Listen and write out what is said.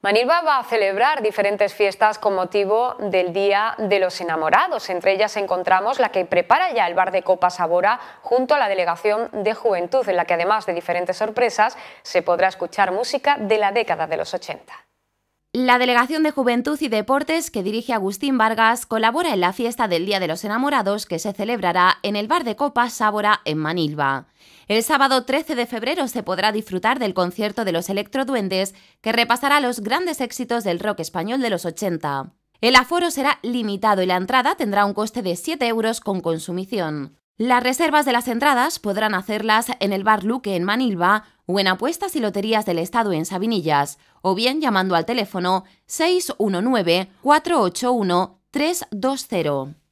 Manilva va a celebrar diferentes fiestas con motivo del Día de los Enamorados. Entre ellas encontramos la que prepara ya el bar de Copa Sabora junto a la Delegación de Juventud, en la que además de diferentes sorpresas se podrá escuchar música de la década de los 80. La Delegación de Juventud y Deportes que dirige Agustín Vargas colabora en la fiesta del Día de los Enamorados que se celebrará en el bar de Copa Sábora en Manilva. El sábado 13 de febrero se podrá disfrutar del concierto de los Electroduendes que repasará los grandes éxitos del rock español de los 80. El aforo será limitado y la entrada tendrá un coste de 7 euros con consumición. Las reservas de las entradas podrán hacerlas en el Bar Luque en Manilva o en apuestas y loterías del Estado en Sabinillas, o bien llamando al teléfono 619 481 320.